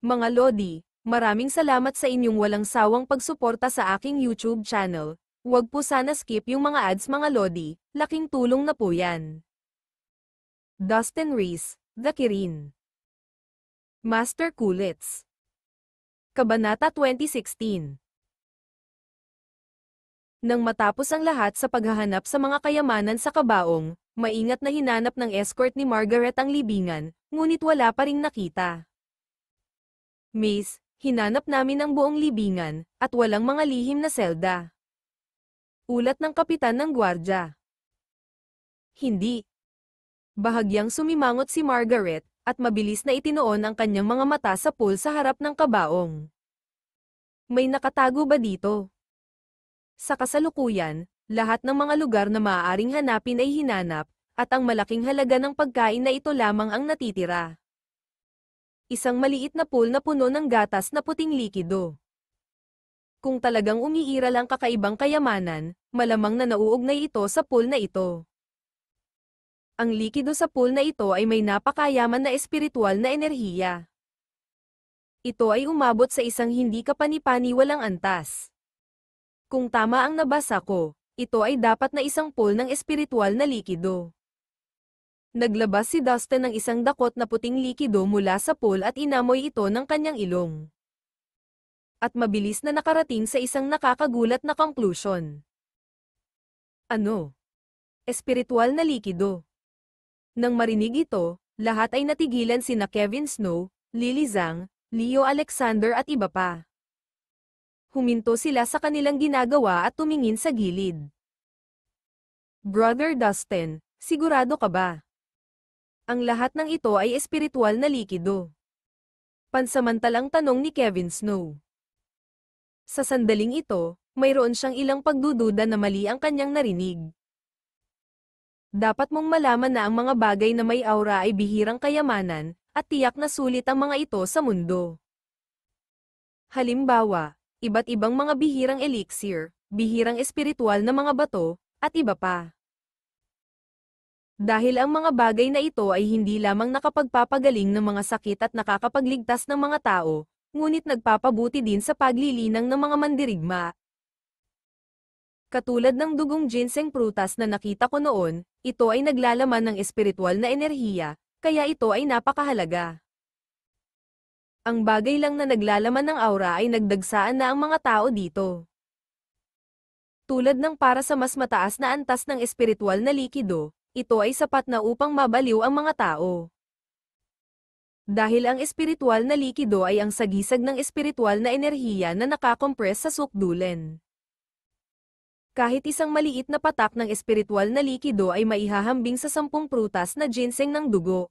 Mga Lodi, maraming salamat sa inyong walang sawang pagsuporta sa aking YouTube channel. Huwag po sana skip yung mga ads mga Lodi, laking tulong na po yan. Dustin Reese, The Kirin Master Kulits Kabanata 2016 Nang matapos ang lahat sa paghahanap sa mga kayamanan sa kabaong, maingat na hinanap ng escort ni Margaret ang libingan, ngunit wala pa ring nakita. Miss, hinanap namin ang buong libingan, at walang mga lihim na selda. Ulat ng kapitan ng gwardya. Hindi. Bahagyang sumimangot si Margaret, at mabilis na itinoon ang kanyang mga mata sa pool sa harap ng kabaong. May nakatago ba dito? Sa kasalukuyan, lahat ng mga lugar na maaaring hanapin ay hinanap, at ang malaking halaga ng pagkain na ito lamang ang natitira isang maliit na pool na puno ng gatas na puting likido. Kung talagang umiiral lang kakaibang kayamanan, malamang na nauugnay ito sa pool na ito. Ang likido sa pool na ito ay may napakayaman na espiritual na enerhiya. Ito ay umabot sa isang hindi kapanipani walang antas. Kung tama ang nabasa ko, ito ay dapat na isang pool ng espiritual na likido. Naglabas si Dustin ng isang dakot na puting likido mula sa pool at inamoy ito ng kanyang ilong. At mabilis na nakarating sa isang nakakagulat na konklusyon. Ano? Espiritual na likido. Nang marinig ito, lahat ay natigilan sina Kevin Snow, Lily Zhang, Leo Alexander at iba pa. Huminto sila sa kanilang ginagawa at tumingin sa gilid. Brother Dustin, sigurado ka ba? Ang lahat ng ito ay espiritual na likido. Pansamantalang tanong ni Kevin Snow. Sa sandaling ito, mayroon siyang ilang pagdududa na mali ang kanyang narinig. Dapat mong malaman na ang mga bagay na may aura ay bihirang kayamanan, at tiyak na sulit ang mga ito sa mundo. Halimbawa, iba't ibang mga bihirang elixir, bihirang espiritual na mga bato, at iba pa. Dahil ang mga bagay na ito ay hindi lamang nakapagpapagaling ng mga sakit at nakakapagligtas ng mga tao, ngunit nagpapabuti din sa paglilinang ng mga mandirigma. Katulad ng dugong ginseng prutas na nakita ko noon, ito ay naglalaman ng espiritual na enerhiya, kaya ito ay napakahalaga. Ang bagay lang na naglalaman ng aura ay nagdagsaan na ang mga tao dito. Tulad ng para sa mas mataas na antas ng espiritual na likido, ito ay sapat na upang mabaliw ang mga tao. Dahil ang espiritual na likido ay ang sagisag ng espiritual na enerhiya na nakakompress sa sukdulen. Kahit isang maliit na patak ng espiritual na likido ay maihahambing sa sampung prutas na ginseng ng dugo.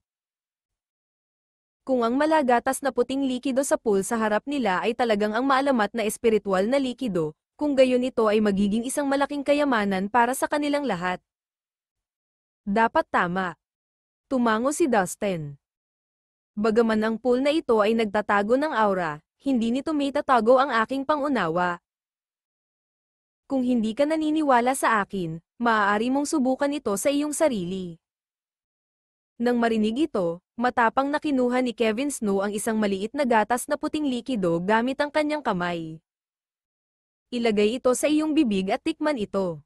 Kung ang malagatas na puting likido sa pool sa harap nila ay talagang ang maalamat na espiritual na likido, kung gayon ito ay magiging isang malaking kayamanan para sa kanilang lahat. Dapat tama. Tumango si Dustin. Bagaman ang pool na ito ay nagtatago ng aura, hindi nito may tatago ang aking pangunawa. Kung hindi ka naniniwala sa akin, maaari mong subukan ito sa iyong sarili. Nang marinig ito, matapang na kinuha ni Kevin Snow ang isang maliit na gatas na puting likido gamit ang kanyang kamay. Ilagay ito sa iyong bibig at tikman ito.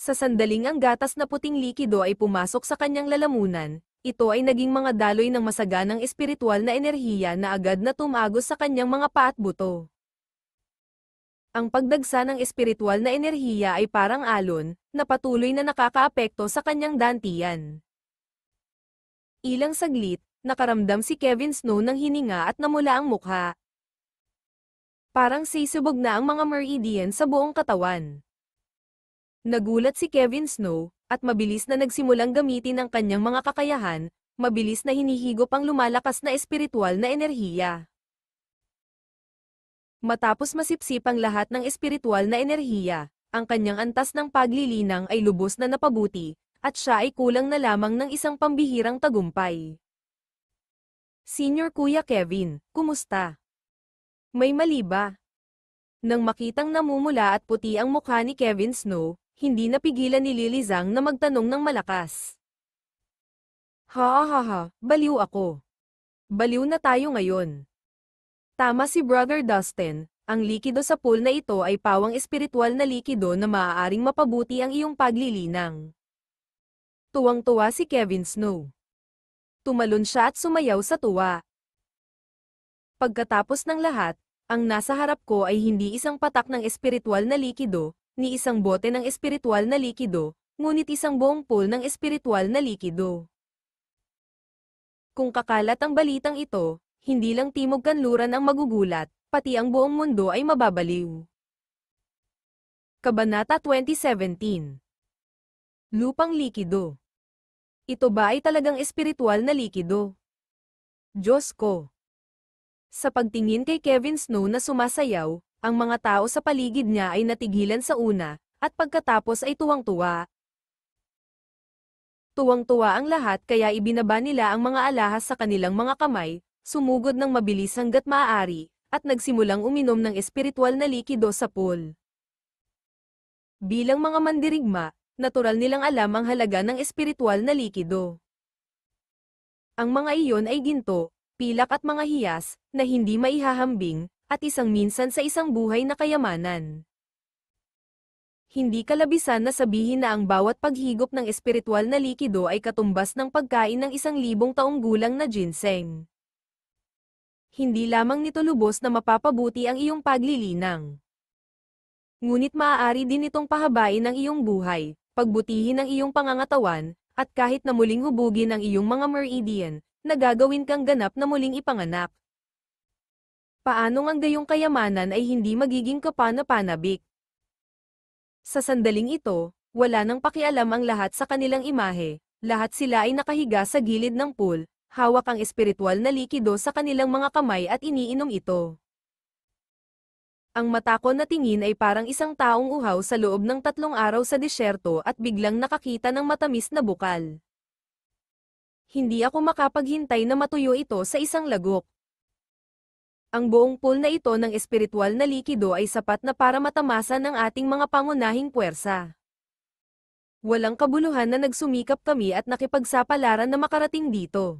Sa sandaling ang gatas na puting likido ay pumasok sa kanyang lalamunan, ito ay naging mga daloy ng masaganang espiritual na enerhiya na agad na tumagos sa kanyang mga paat buto. Ang pagdagsa ng espiritual na enerhiya ay parang alon, na patuloy na nakakaapekto sa kanyang dantian. Ilang saglit, nakaramdam si Kevin Snow ng hininga at namula ang mukha. Parang sisibog na ang mga meridian sa buong katawan. Nagulat si Kevin Snow, at mabilis na nagsimulang gamitin ang kanyang mga kakayahan, mabilis na hinihigop ang lumalakas na espiritual na enerhiya. Matapos masipsip ang lahat ng espiritual na enerhiya, ang kanyang antas ng paglilinang ay lubos na napabuti, at siya ay kulang na lamang ng isang pambihirang tagumpay. Senior Kuya Kevin, kumusta? May mali ba? Nang makitang namumula at puti ang mukha ni Kevin Snow, hindi napigilan ni Lily Zhang na magtanong ng malakas. Ha ha ha, baliw ako. Baliw na tayo ngayon. Tama si Brother Dustin, ang likido sa pool na ito ay pawang espiritual na likido na maaaring mapabuti ang iyong paglilinang. Tuwang-tuwa si Kevin Snow. Tumalon siya at sumayaw sa tuwa. Pagkatapos ng lahat, ang nasa harap ko ay hindi isang patak ng espiritual na likido, ni isang bote ng espiritual na likido, ngunit isang buong pool ng espiritual na likido. Kung kakalat ang balitang ito, hindi lang Timog Kanluran ang magugulat, pati ang buong mundo ay mababaliw. Kabanata 2017 Lupang Likido Ito ba ay talagang espiritual na likido? Diyos ko! Sa pagtingin kay Kevin Snow na sumasayaw, ang mga tao sa paligid niya ay natigilan sa una, at pagkatapos ay tuwang-tuwa. Tuwang-tuwa ang lahat kaya ibinaba nila ang mga alahas sa kanilang mga kamay, sumugod ng mabilis hanggat maaari, at nagsimulang uminom ng espiritual na likido sa pool. Bilang mga mandirigma, natural nilang alam ang halaga ng espiritual na likido. Ang mga iyon ay ginto, pilak at mga hiyas, na hindi maihahambing, at isang minsan sa isang buhay na kayamanan. Hindi kalabisan na sabihin na ang bawat paghigop ng espiritual na likido ay katumbas ng pagkain ng isang libong taong gulang na ginseng. Hindi lamang nito lubos na mapapabuti ang iyong paglilinang. Ngunit maaari din itong pahabain ang iyong buhay, pagbutihin ang iyong pangangatawan, at kahit na muling hubugin ang iyong mga meridian, nagagawin kang ganap na muling ipanganak paano ang gayong kayamanan ay hindi magiging kapana-panabik. Sa sandaling ito, wala nang pakialam ang lahat sa kanilang imahe, lahat sila ay nakahiga sa gilid ng pool, hawak ang espiritual na likido sa kanilang mga kamay at iniinom ito. Ang matako na tingin ay parang isang taong uhaw sa loob ng tatlong araw sa disyerto at biglang nakakita ng matamis na bukal. Hindi ako makapaghintay na matuyo ito sa isang lagok, ang buong pool na ito ng espiritual na likido ay sapat na para matamasa ng ating mga pangunahing puwersa. Walang kabuluhan na nagsumikap kami at nakipagsapalaran na makarating dito.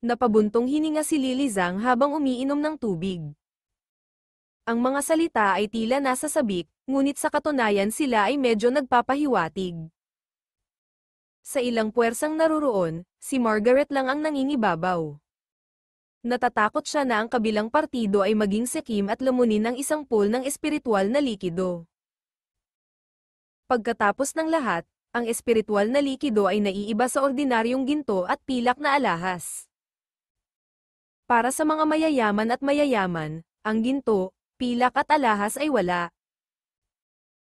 Napabuntong hininga si Lilizang habang umiinom ng tubig. Ang mga salita ay tila nasa sabik, ngunit sa katunayan sila ay medyo nagpapahiwatig. Sa ilang puwersang naruroon, si Margaret lang ang nangingibabaw. Natatakot siya na ang kabilang partido ay maging sekim at lumunin ng isang pool ng espiritual na likido. Pagkatapos ng lahat, ang espiritual na likido ay naiiba sa ordinaryong ginto at pilak na alahas. Para sa mga mayayaman at mayayaman, ang ginto, pilak at alahas ay wala.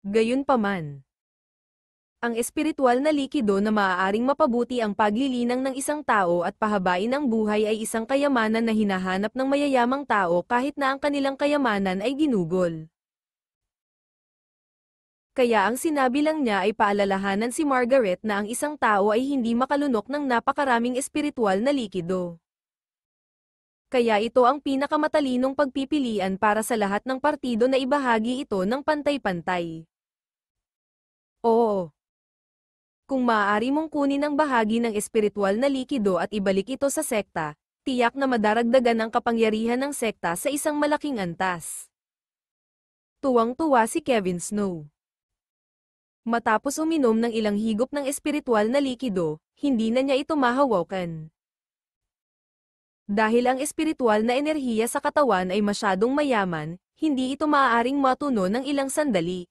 Gayunpaman, ang espiritual na likido na maaaring mapabuti ang paglilinang ng isang tao at pahabain ang buhay ay isang kayamanan na hinahanap ng mayayamang tao kahit na ang kanilang kayamanan ay ginugol. Kaya ang sinabi lang niya ay paalalahanan si Margaret na ang isang tao ay hindi makalunok ng napakaraming espiritual na likido. Kaya ito ang pinakamatalinong pagpipilian para sa lahat ng partido na ibahagi ito ng pantay-pantay. Oo, kung maaari mong kunin ang bahagi ng espiritual na likido at ibalik ito sa sekta, tiyak na madaragdagan ang kapangyarihan ng sekta sa isang malaking antas. Tuwang-tuwa si Kevin Snow. Matapos uminom ng ilang higop ng espiritual na likido, hindi na niya ito mahawakan. Dahil ang espiritual na enerhiya sa katawan ay masyadong mayaman, hindi ito maaaring matuno ng ilang sandali.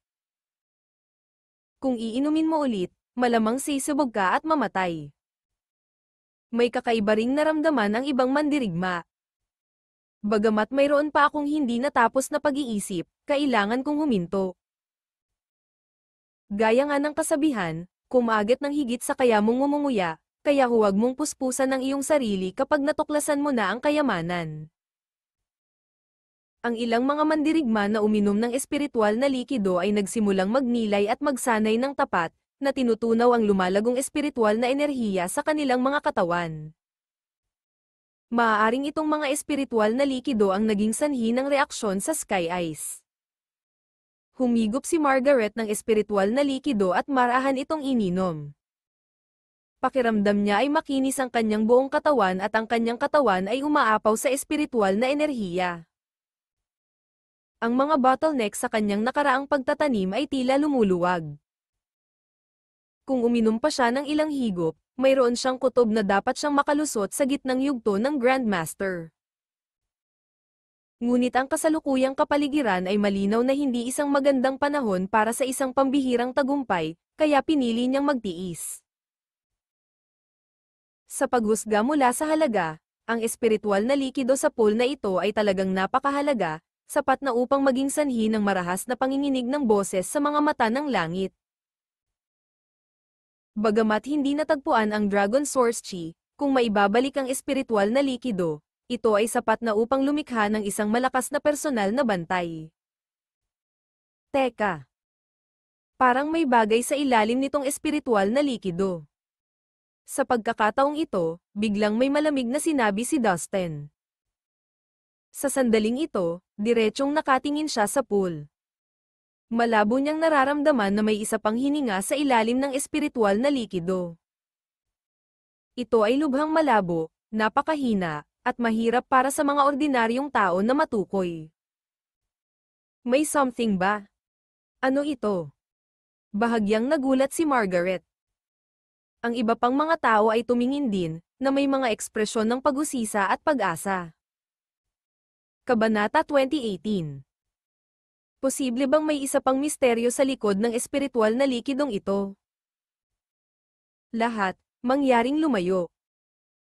Kung iinumin mo ulit, malamang sisubog ka at mamatay. May kakaiba ring naramdaman ang ibang mandirigma. Bagamat mayroon pa akong hindi natapos na pag-iisip, kailangan kong huminto. Gaya nga ng kasabihan, kumagat ng higit sa kaya mong ngumunguya, kaya huwag mong puspusan ang iyong sarili kapag natuklasan mo na ang kayamanan. Ang ilang mga mandirigma na uminom ng espiritual na likido ay nagsimulang magnilay at magsanay ng tapat, na tinutunaw ang lumalagong espiritual na enerhiya sa kanilang mga katawan. Maaaring itong mga espiritual na likido ang naging sanhi ng reaksyon sa sky ice. Humigop si Margaret ng espiritual na likido at marahan itong ininom. Pakiramdam niya ay makinis ang kanyang buong katawan at ang kanyang katawan ay umaapaw sa espiritual na enerhiya. Ang mga bottleneck sa kanyang nakaraang pagtatanim ay tila lumuluwag. Kung uminom pa siya ng ilang higop, mayroon siyang kutob na dapat siyang makalusot sa gitnang yugto ng Grandmaster. Ngunit ang kasalukuyang kapaligiran ay malinaw na hindi isang magandang panahon para sa isang pambihirang tagumpay, kaya pinili niyang magtiis. Sa paghusga mula sa halaga, ang espiritual na likido sa pool na ito ay talagang napakahalaga, sapat na upang maging sanhi ng marahas na panginginig ng boses sa mga mata ng langit. Bagamat hindi natagpuan ang Dragon Source Chi, kung maibabalik ang espiritual na likido, ito ay sapat na upang lumikha ng isang malakas na personal na bantay. Teka. Parang may bagay sa ilalim nitong espiritual na likido. Sa pagkakataong ito, biglang may malamig na sinabi si Dustin. Sa sandaling ito, diretsong nakatingin siya sa pool malabo niyang nararamdaman na may isa pang hininga sa ilalim ng espiritual na likido. Ito ay lubhang malabo, napakahina, at mahirap para sa mga ordinaryong tao na matukoy. May something ba? Ano ito? Bahagyang nagulat si Margaret. Ang iba pang mga tao ay tumingin din, na may mga ekspresyon ng pagusisa at pag-asa. Kabanata 2018 Posible bang may isa pang misteryo sa likod ng espiritual na likidong ito? Lahat, mangyaring lumayo.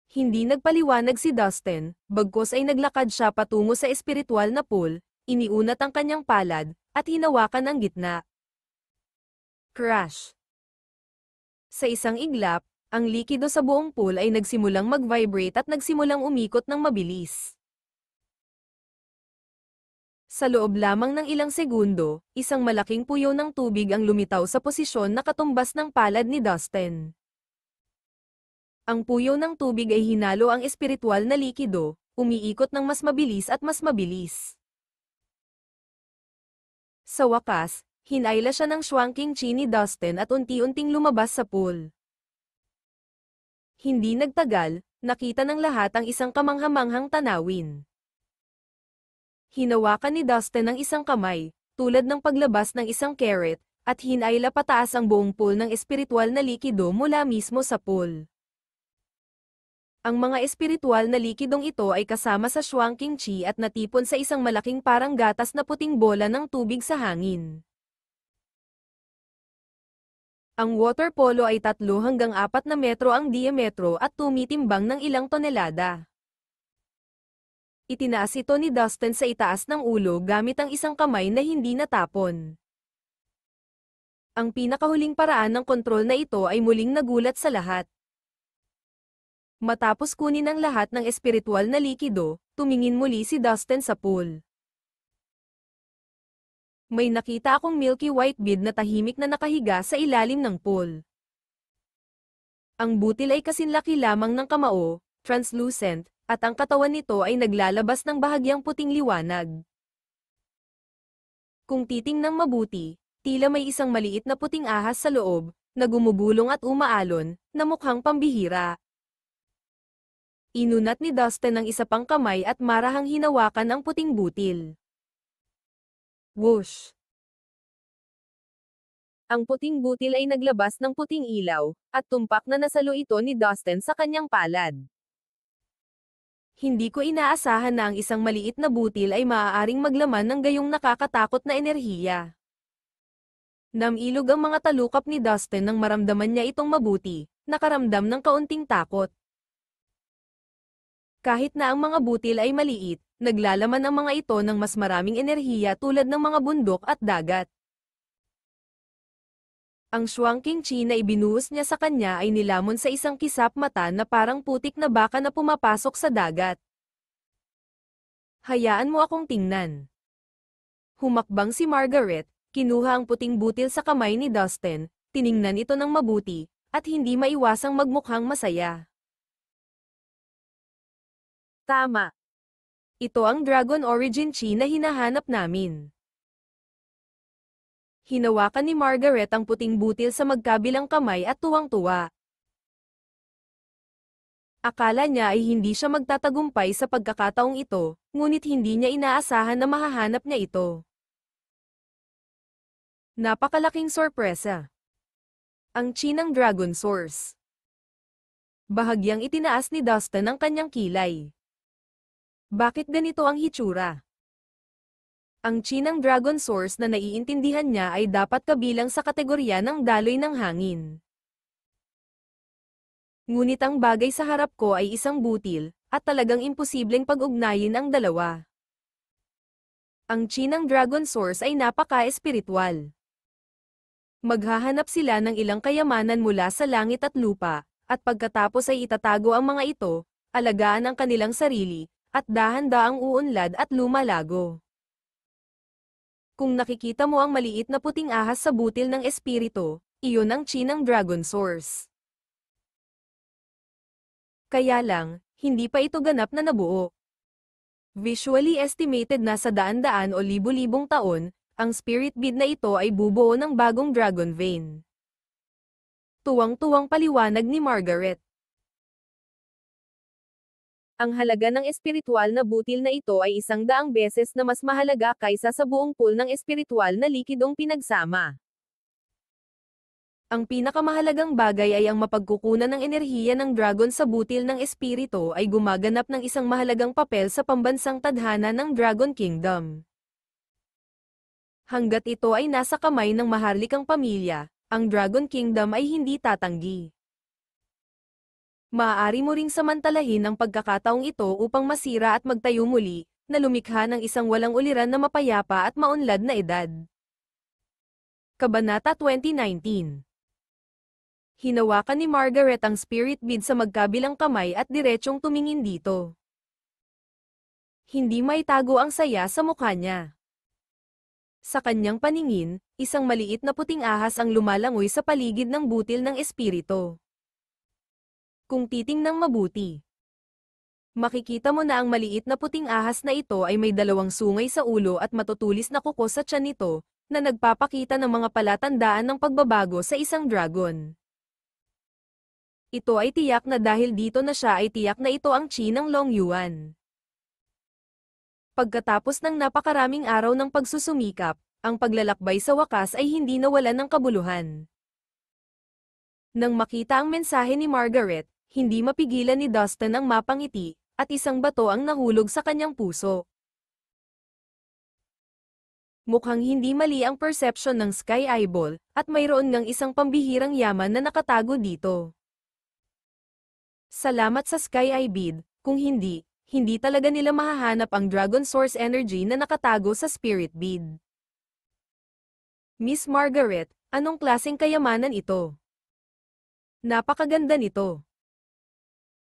Hindi nagpaliwanag si Dustin, bagkos ay naglakad siya patungo sa espiritual na pool, iniunat ang kanyang palad, at hinawakan ang gitna. Crash. Sa isang iglap, ang likido sa buong pool ay nagsimulang mag-vibrate at nagsimulang umikot ng mabilis. Sa loob lamang ng ilang segundo, isang malaking puyo ng tubig ang lumitaw sa posisyon na katumbas ng palad ni Dustin. Ang puyo ng tubig ay hinalo ang espiritual na likido, umiikot ng mas mabilis at mas mabilis. Sa wakas, hinayla siya ng swanking chi ni Dustin at unti-unting lumabas sa pool. Hindi nagtagal, nakita ng lahat ang isang kamanghamanghang tanawin. Hinawakan ni Dustin ang isang kamay, tulad ng paglabas ng isang carrot, at hinayla pataas ang buong pool ng espiritual na likido mula mismo sa pool. Ang mga espiritual na likidong ito ay kasama sa Shuang King Chi at natipon sa isang malaking parang gatas na puting bola ng tubig sa hangin. Ang water polo ay tatlo hanggang apat na metro ang diametro at tumitimbang ng ilang tonelada. Itinaas ito ni Dustin sa itaas ng ulo gamit ang isang kamay na hindi natapon. Ang pinakahuling paraan ng kontrol na ito ay muling nagulat sa lahat. Matapos kunin ang lahat ng espiritual na likido, tumingin muli si Dustin sa pool. May nakita akong milky white bead na tahimik na nakahiga sa ilalim ng pool. Ang butil ay kasinlaki lamang ng kamao, translucent, at ang katawan nito ay naglalabas ng bahagyang puting liwanag. Kung titingnang mabuti, tila may isang maliit na puting ahas sa loob, na gumugulong at umaalon, na mukhang pambihira. Inunat ni Dustin ang isa pang kamay at marahang hinawakan ang puting butil. Whoosh! Ang puting butil ay naglabas ng puting ilaw, at tumpak na nasalo ito ni Dustin sa kanyang palad. Hindi ko inaasahan na ang isang maliit na butil ay maaaring maglaman ng gayong nakakatakot na enerhiya. Namilog ang mga talukap ni Dustin nang maramdaman niya itong mabuti, nakaramdam ng kaunting takot. Kahit na ang mga butil ay maliit, naglalaman ang mga ito ng mas maraming enerhiya tulad ng mga bundok at dagat. Ang King chi na ibinuhos niya sa kanya ay nilamon sa isang kisap mata na parang putik na baka na pumapasok sa dagat. Hayaan mo akong tingnan. Humakbang si Margaret, kinuha ang puting butil sa kamay ni Dustin, tiningnan ito ng mabuti, at hindi maiwasang magmukhang masaya. Tama. Ito ang Dragon Origin Chi na hinahanap namin hinawakan ni Margaret ang puting butil sa magkabilang kamay at tuwang-tuwa. Akala niya ay hindi siya magtatagumpay sa pagkakataong ito, ngunit hindi niya inaasahan na mahahanap niya ito. Napakalaking sorpresa. Ang Chinang Dragon Source Bahagyang itinaas ni Dustin ang kanyang kilay. Bakit ganito ang hitsura? Ang Chinang Dragon Source na naiintindihan niya ay dapat kabilang sa kategorya ng daloy ng hangin. Ngunit ang bagay sa harap ko ay isang butil, at talagang imposibleng pag-ugnayin ang dalawa. Ang Chinang Dragon Source ay napaka-espiritual. Maghahanap sila ng ilang kayamanan mula sa langit at lupa, at pagkatapos ay itatago ang mga ito, alagaan ang kanilang sarili, at dahan-daang uunlad at lumalago. Kung nakikita mo ang maliit na puting ahas sa butil ng espiritu, iyon ang chi ng Dragon Source. Kaya lang, hindi pa ito ganap na nabuo. Visually estimated na sa daan-daan o libu-libong taon, ang spirit bead na ito ay bubuo ng bagong dragon vein. Tuwang-tuwang paliwanag ni Margaret. Ang halaga ng espiritual na butil na ito ay isang daang beses na mas mahalaga kaysa sa buong pool ng espiritual na likidong pinagsama. Ang pinakamahalagang bagay ay ang mapagkukunan ng enerhiya ng dragon sa butil ng espirito ay gumaganap ng isang mahalagang papel sa pambansang tadhana ng Dragon Kingdom. Hanggat ito ay nasa kamay ng maharlikang pamilya, ang Dragon Kingdom ay hindi tatanggi. Maaari mo ring samantalahin ang pagkakataong ito upang masira at magtayo muli, na lumikha ng isang walang uliran na mapayapa at maunlad na edad. Kabanata 2019 Hinawakan ni Margaret ang spirit bead sa magkabilang kamay at diretsyong tumingin dito. Hindi maitago ang saya sa mukha niya. Sa kanyang paningin, isang maliit na puting ahas ang lumalangoy sa paligid ng butil ng espirito. Kung titingnang mabuti, makikita mo na ang maliit na puting ahas na ito ay may dalawang sungay sa ulo at matutulis na kuko sa tiyan nito, na nagpapakita ng mga palatandaan ng pagbabago sa isang dragon. Ito ay tiyak na dahil dito na siya ay tiyak na ito ang chi ng Long Yuan. Pagkatapos ng napakaraming araw ng pagsusumikap, ang paglalakbay sa wakas ay hindi nawalan ng kabuluhan. Nang makita ang mensahe ni Margaret, hindi mapigilan ni Dustin ang mapangiti, at isang bato ang nahulog sa kanyang puso. Mukhang hindi mali ang perception ng Sky Eyeball, at mayroon ngang isang pambihirang yaman na nakatago dito. Salamat sa Sky Eyebid, kung hindi, hindi talaga nila mahahanap ang Dragon Source Energy na nakatago sa Spirit Bead. Miss Margaret, anong klaseng kayamanan ito? Napakaganda nito.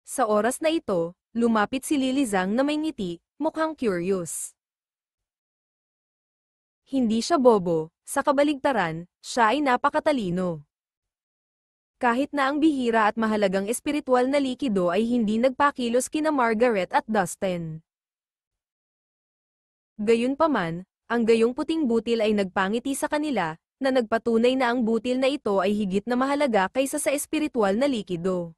Sa oras na ito, lumapit si Lilizang na may ngiti, mukhang curious. Hindi siya bobo, sa kabaligtaran, siya ay napakatalino. Kahit na ang bihira at mahalagang espiritual na likido ay hindi nagpakilos kina Margaret at Dustin. Gayunpaman, ang gayong puting butil ay nagpangiti sa kanila, na nagpatunay na ang butil na ito ay higit na mahalaga kaysa sa espiritual na likido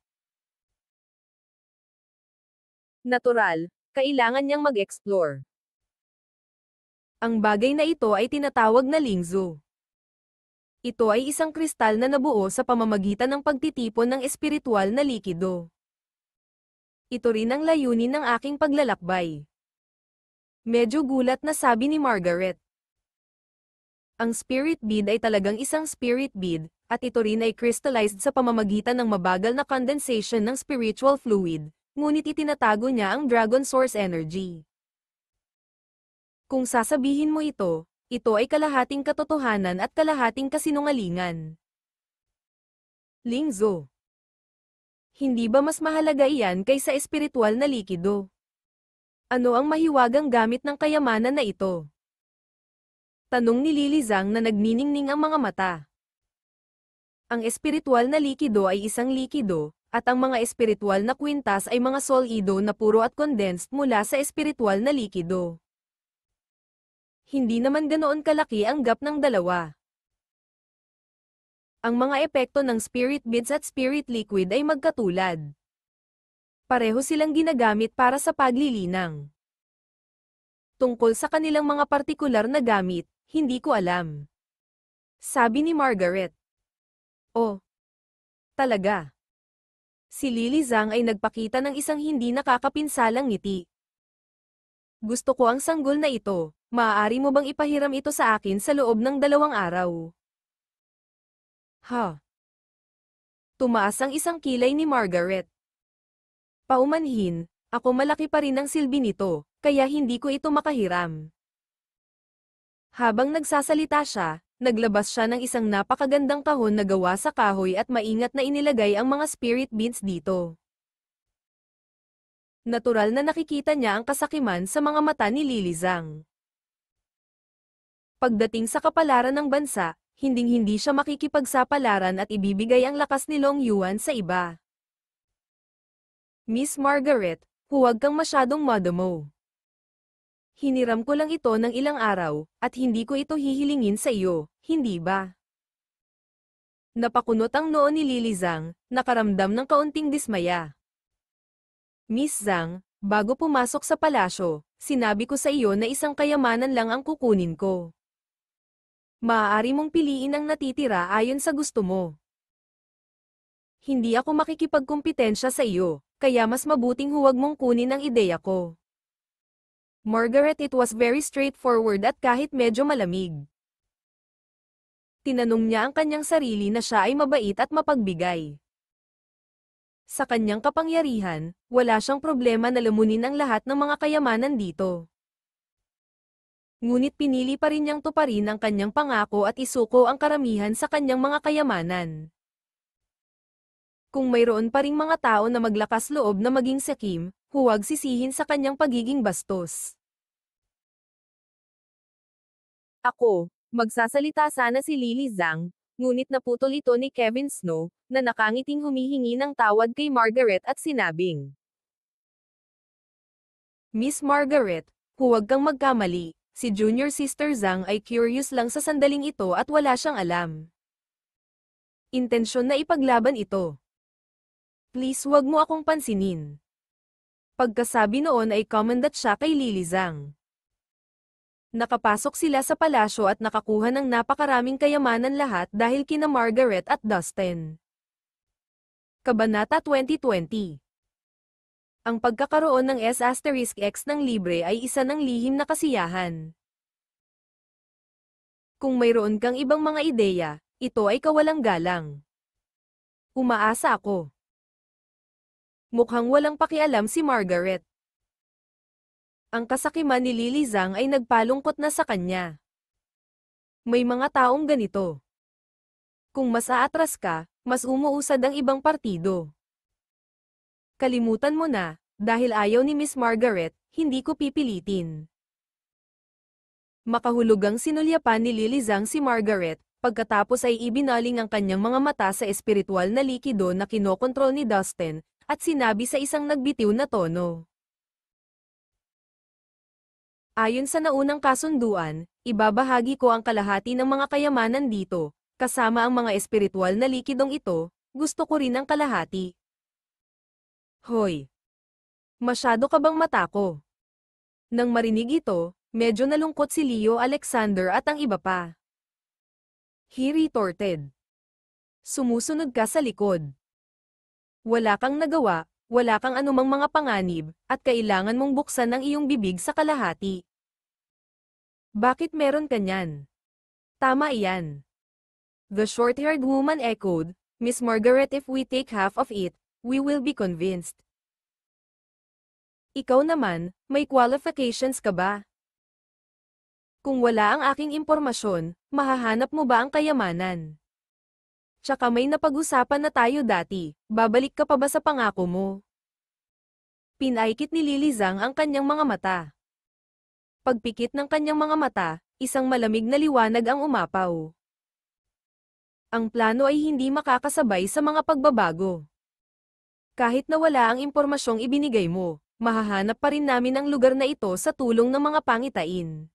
natural, kailangan niyang mag-explore. Ang bagay na ito ay tinatawag na lingzu. Ito ay isang kristal na nabuo sa pamamagitan ng pagtitipon ng espiritual na likido. Ito rin ang layunin ng aking paglalakbay. Medyo gulat na sabi ni Margaret. Ang spirit bead ay talagang isang spirit bead, at ito rin ay crystallized sa pamamagitan ng mabagal na condensation ng spiritual fluid, ngunit itinatago niya ang dragon source energy. Kung sasabihin mo ito, ito ay kalahating katotohanan at kalahating kasinungalingan. Lingzo Hindi ba mas mahalaga iyan kaysa espiritual na likido? Ano ang mahiwagang gamit ng kayamanan na ito? Tanong ni Lilizang na nagniningning ang mga mata. Ang espiritual na likido ay isang likido, at ang mga espiritual na kwintas ay mga solido na puro at condensed mula sa espiritual na likido. Hindi naman ganoon kalaki ang gap ng dalawa. Ang mga epekto ng spirit beads at spirit liquid ay magkatulad. Pareho silang ginagamit para sa paglilinang. Tungkol sa kanilang mga partikular na gamit, hindi ko alam. Sabi ni Margaret. Oh. Talaga. Si Lily Zhang ay nagpakita ng isang hindi nakakapinsalang ngiti. Gusto ko ang sanggol na ito, maaari mo bang ipahiram ito sa akin sa loob ng dalawang araw? Ha? Tumaas ang isang kilay ni Margaret. Paumanhin, ako malaki pa rin ang silbi nito, kaya hindi ko ito makahiram. Habang nagsasalita siya, Naglabas siya ng isang napakagandang kahon na gawa sa kahoy at maingat na inilagay ang mga spirit beads dito. Natural na nakikita niya ang kasakiman sa mga mata ni Lilizang. Pagdating sa kapalaran ng bansa, hinding-hindi siya makikipagsapalaran at ibibigay ang lakas ni Long Yuan sa iba. Miss Margaret, huwag kang masyadong madamo. Hiniram ko lang ito ng ilang araw, at hindi ko ito hihilingin sa iyo, hindi ba? Napakunot ang noo ni Lily Zhang, nakaramdam ng kaunting dismaya. Miss Zhang, bago pumasok sa palasyo, sinabi ko sa iyo na isang kayamanan lang ang kukunin ko. Maaari mong piliin ang natitira ayon sa gusto mo. Hindi ako makikipagkumpetensya sa iyo, kaya mas mabuting huwag mong kunin ang ideya ko. Margaret it was very straightforward at kahit medyo malamig. Tinanong niya ang kanyang sarili na siya ay mabait at mapagbigay. Sa kanyang kapangyarihan, wala siyang problema na lamunin ang lahat ng mga kayamanan dito. Ngunit pinili pa rin niyang tuparin ang kanyang pangako at isuko ang karamihan sa kanyang mga kayamanan. Kung mayroon pa ring mga tao na maglakas loob na maging sekim, huwag sisihin sa kanyang pagiging bastos. Ako, magsasalita sana si Lily Zhang, ngunit naputol ito ni Kevin Snow, na nakangiting humihingi ng tawad kay Margaret at sinabing. Miss Margaret, huwag kang magkamali, si junior sister Zhang ay curious lang sa sandaling ito at wala siyang alam intensyon na ipaglaban ito. Please huwag mo akong pansinin. Pagkasabi noon ay commandat siya kay Lilizang. Nakapasok sila sa palasyo at nakakuha ng napakaraming kayamanan lahat dahil kina Margaret at Dustin. Kabanata 2020 Ang pagkakaroon ng S asterisk X ng libre ay isa ng lihim na kasiyahan. Kung mayroon kang ibang mga ideya, ito ay kawalang galang. Umaasa ako. Mukhang walang pakialam si Margaret. Ang kasakiman ni Lily Zhang ay nagpalungkot na sa kanya. May mga taong ganito. Kung mas aatras ka, mas umuusad ang ibang partido. Kalimutan mo na, dahil ayaw ni Miss Margaret, hindi ko pipilitin. Makahulugang sinulyapan ni Lily Zhang si Margaret, pagkatapos ay ibinaling ang kanyang mga mata sa espiritual na likido na kinokontrol ni Dustin, at sinabi sa isang nagbitiw na tono. Ayon sa naunang kasunduan, ibabahagi ko ang kalahati ng mga kayamanan dito, kasama ang mga espiritual na likidong ito, gusto ko rin ang kalahati. Hoy! Masyado ka bang matako? Nang marinig ito, medyo nalungkot si Leo Alexander at ang iba pa. He retorted. Sumusunod ka sa likod wala kang nagawa, wala kang anumang mga panganib, at kailangan mong buksan ang iyong bibig sa kalahati. Bakit meron ka niyan? Tama iyan. The short-haired woman echoed, Miss Margaret if we take half of it, we will be convinced. Ikaw naman, may qualifications ka ba? Kung wala ang aking impormasyon, mahahanap mo ba ang kayamanan? Tsaka may napag-usapan na tayo dati, babalik ka pa ba sa pangako mo? Pinaikit ni Lilizang ang kanyang mga mata. Pagpikit ng kanyang mga mata, isang malamig na liwanag ang umapaw. Ang plano ay hindi makakasabay sa mga pagbabago. Kahit na wala ang impormasyong ibinigay mo, mahahanap pa rin namin ang lugar na ito sa tulong ng mga pangitain.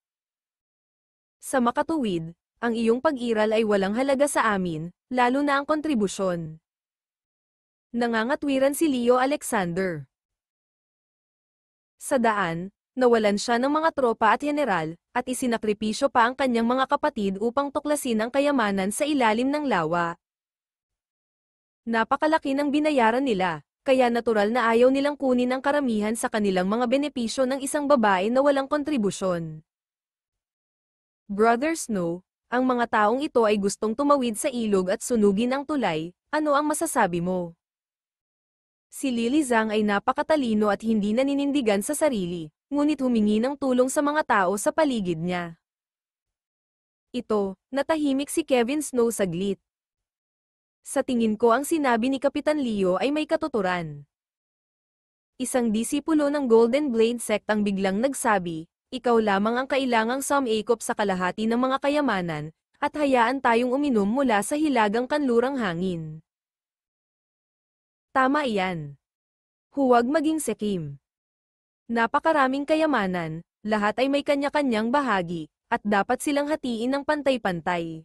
Sa makatuwid, ang iyong pag-iral ay walang halaga sa amin, lalo na ang kontribusyon. Nangangatwiran si Leo Alexander. Sa daan, nawalan siya ng mga tropa at general, at isinakripisyo pa ang kanyang mga kapatid upang tuklasin ang kayamanan sa ilalim ng lawa. Napakalaki ng binayaran nila, kaya natural na ayaw nilang kunin ang karamihan sa kanilang mga benepisyo ng isang babae na walang kontribusyon. Brother Snow, ang mga taong ito ay gustong tumawid sa ilog at sunugin ang tulay, ano ang masasabi mo? Si Lily Zhang ay napakatalino at hindi naninindigan sa sarili, ngunit humingi ng tulong sa mga tao sa paligid niya. Ito, natahimik si Kevin Snow saglit. Sa tingin ko ang sinabi ni Kapitan Leo ay may katuturan isang disipulo ng Golden Blade sect ang biglang nagsabi, ikaw lamang ang kailangang sumikop sa kalahati ng mga kayamanan, at hayaan tayong uminom mula sa hilagang kanlurang hangin. Tama iyan. Huwag maging sekim. Napakaraming kayamanan, lahat ay may kanya-kanyang bahagi, at dapat silang hatiin ng pantay-pantay.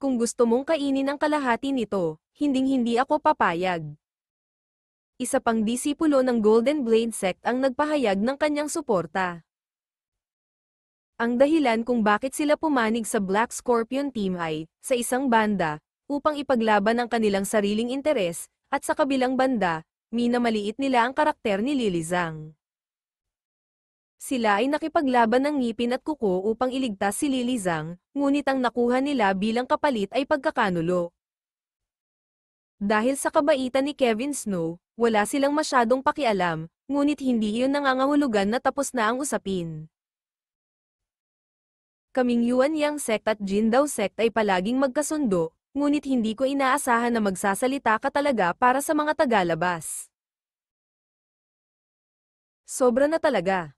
Kung gusto mong kainin ang kalahati nito, hinding-hindi ako papayag isa pang disipulo ng Golden Blade Sect ang nagpahayag ng kanyang suporta. Ang dahilan kung bakit sila pumanig sa Black Scorpion Team ay, sa isang banda, upang ipaglaban ang kanilang sariling interes, at sa kabilang banda, minamaliit nila ang karakter ni Lily Zhang. Sila ay nakipaglaban ng ngipin at kuko upang iligtas si Lily Zhang, ngunit ang nakuha nila bilang kapalit ay pagkakanulo. Dahil sa kabaitan ni Kevin Snow, wala silang masyadong pakialam, ngunit hindi iyon nangangahulugan na tapos na ang usapin. Kaming Yuan Yang sect at Jin Dao sect ay palaging magkasundo, ngunit hindi ko inaasahan na magsasalita ka talaga para sa mga tagalabas. Sobra na talaga.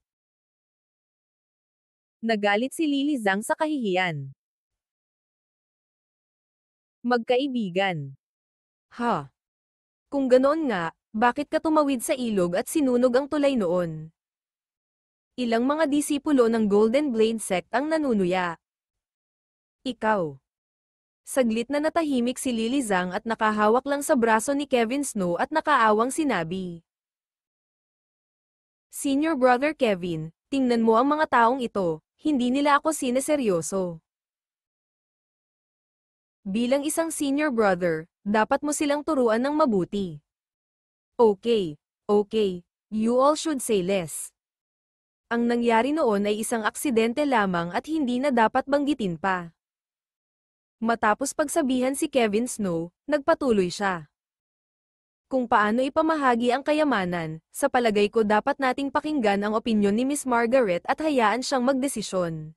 Nagalit si Lily Zhang sa kahihiyan. Magkaibigan. Ha? Kung ganoon nga, bakit ka tumawid sa ilog at sinunog ang tulay noon? Ilang mga disipulo ng Golden Blade Sect ang nanunuya. Ikaw. Saglit na natahimik si Lily Zhang at nakahawak lang sa braso ni Kevin Snow at nakaawang sinabi. Senior brother Kevin, tingnan mo ang mga taong ito, hindi nila ako sineseryoso. Bilang isang senior brother, dapat mo silang turuan ng mabuti. Okay, okay, you all should say less. Ang nangyari noon ay isang aksidente lamang at hindi na dapat banggitin pa. Matapos pagsabihan si Kevin Snow, nagpatuloy siya. Kung paano ipamahagi ang kayamanan, sa palagay ko dapat nating pakinggan ang opinyon ni Miss Margaret at hayaan siyang magdesisyon.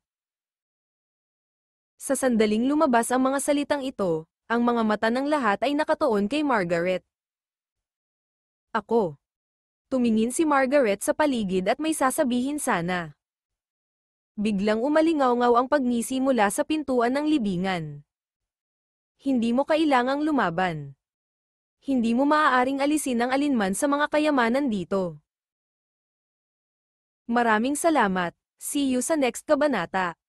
Sa sandaling lumabas ang mga salitang ito, ang mga mata ng lahat ay nakatuon kay Margaret. Ako. Tumingin si Margaret sa paligid at may sasabihin sana. Biglang umalingaw-ngaw ang pagngisi mula sa pintuan ng libingan. Hindi mo kailangang lumaban. Hindi mo maaaring alisin ang alinman sa mga kayamanan dito. Maraming salamat. See you sa next kabanata.